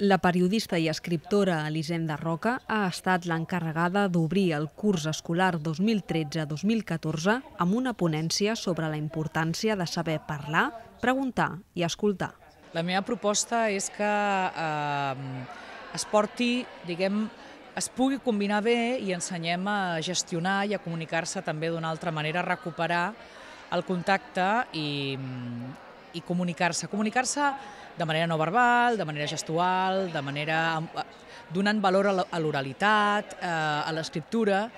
La periodista i escriptora Elisenda Roca ha estat l'encarregada d'obrir el curs escolar 2013-2014 amb una ponència sobre la importància de saber parlar, preguntar i escoltar. La meva proposta és que eh, es porti, diguem, es pugui combinar bé i ensenyem a gestionar i a comunicar-se també d'una altra manera, recuperar el contacte i, i comunicar-se. Comunicar-se de manera no verbal, de manera gestual, de manera eh, donant valor a l'oralitat, eh, a l'escriptura,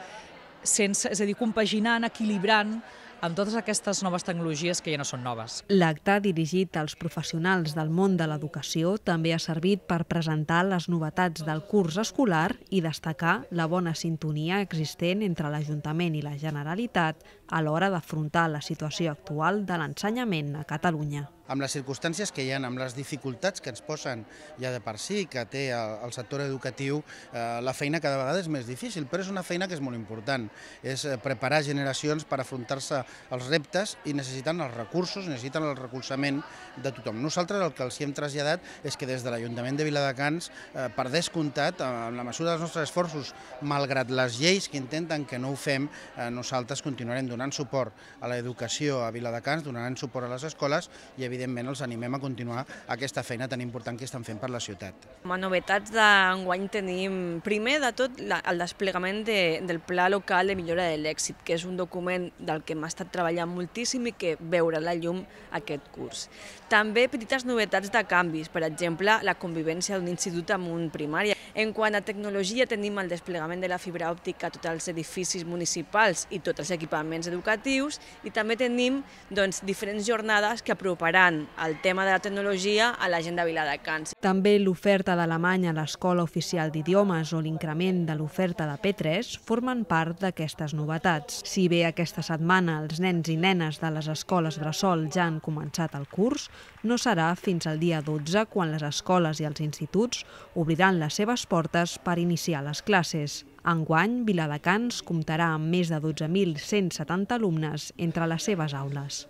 sense, és a dir, compaginant, equilibrant amb totes aquestes noves tecnologies que ja no són noves. L'acte dirigit als professionals del món de l'educació també ha servit per presentar les novetats del curs escolar i destacar la bona sintonia existent entre l'Ajuntament i la Generalitat a l'hora d'afrontar la situació actual de l'ensenyament a Catalunya amb les circumstàncies que hi ha, amb les dificultats que ens posen ja de per si, que té el, el sector educatiu, eh, la feina cada vegada és més difícil, però és una feina que és molt important. És eh, preparar generacions per afrontar-se als reptes i necessiten els recursos, necessiten el recolzament de tothom. Nosaltres el que els hi hem traslladat és que des de l'Ajuntament de Viladecans, eh, per descomptat, eh, amb la mesura dels nostres esforços, malgrat les lleis que intenten que no ho fem, eh, nosaltres continuarem donant suport a l'educació a Viladecans, donarem suport a les escoles i, evidentment, evidentment els animem a continuar aquesta feina tan important que estan fent per la ciutat. Com a novetats d'enguany tenim, primer de tot, el desplegament de, del Pla Local de Millora de l'Èxit, que és un document del que hem estat treballant moltíssim i que veure la llum aquest curs. També petites novetats de canvis, per exemple, la convivència d'un institut amb un primària. En quant a tecnologia, tenim el desplegament de la fibra òptica a tots els edificis municipals i tots els equipaments educatius i també tenim doncs, diferents jornades que aproparan incorporant el tema de la tecnologia a la de Viladecans. També l'oferta d'Alemanya a l'Escola Oficial d'Idiomes o l'increment de l'oferta de P3 formen part d'aquestes novetats. Si bé aquesta setmana els nens i nenes de les escoles Bressol ja han començat el curs, no serà fins al dia 12 quan les escoles i els instituts obriran les seves portes per iniciar les classes. Enguany, Viladecans comptarà amb més de 12.170 alumnes entre les seves aules.